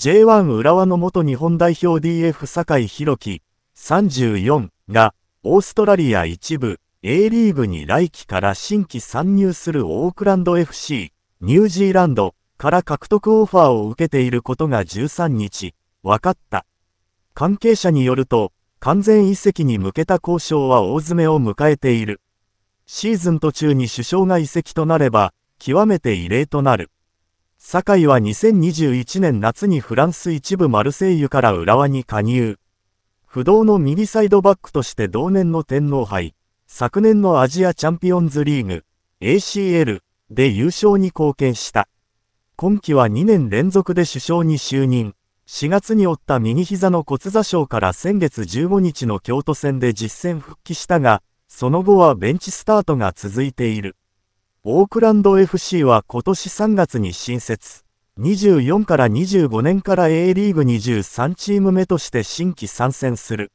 J1 浦和の元日本代表 DF 酒井宏樹34がオーストラリア一部 A リーグに来季から新規参入するオークランド FC ニュージーランドから獲得オファーを受けていることが13日分かった関係者によると完全移籍に向けた交渉は大詰めを迎えているシーズン途中に首相が移籍となれば極めて異例となる酒井は2021年夏にフランス一部マルセイユから浦和に加入。不動の右サイドバックとして同年の天皇杯、昨年のアジアチャンピオンズリーグ、ACL で優勝に貢献した。今季は2年連続で首相に就任。4月に負った右膝の骨座傷から先月15日の京都戦で実戦復帰したが、その後はベンチスタートが続いている。オークランド FC は今年3月に新設、24から25年から A リーグ23チーム目として新規参戦する。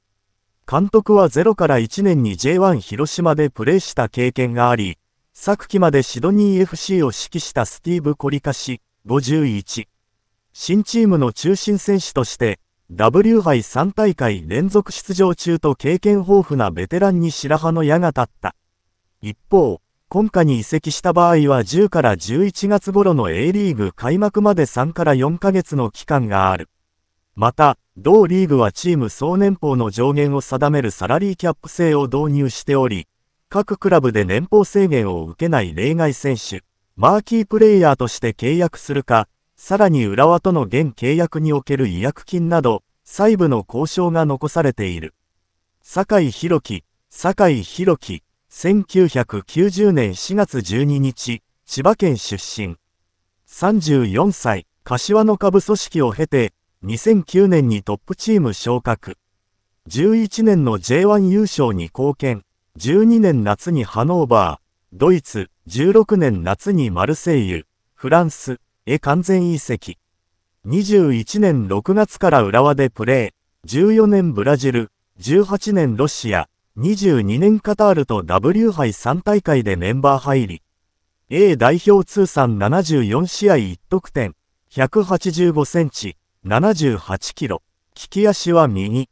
監督は0から1年に J1 広島でプレーした経験があり、昨季までシドニー FC を指揮したスティーブ・コリカ氏、51。新チームの中心選手として、W 杯3大会連続出場中と経験豊富なベテランに白羽の矢が立った。一方、今夏に移籍した場合は10から11月頃の A リーグ開幕まで3から4ヶ月の期間がある。また、同リーグはチーム総年俸の上限を定めるサラリーキャップ制を導入しており、各クラブで年俸制限を受けない例外選手、マーキープレイヤーとして契約するか、さらに浦和との現契約における違約金など、細部の交渉が残されている。酒井宏樹、酒井宏樹。1990年4月12日、千葉県出身。34歳、柏の下部組織を経て、2009年にトップチーム昇格。11年の J1 優勝に貢献。12年夏にハノーバー、ドイツ、16年夏にマルセイユ、フランス、へ完全移籍。21年6月から浦和でプレー、14年ブラジル、18年ロシア、22年カタールと W 杯3大会でメンバー入り、A 代表通算74試合1得点、185センチ、78キロ、利き足は右。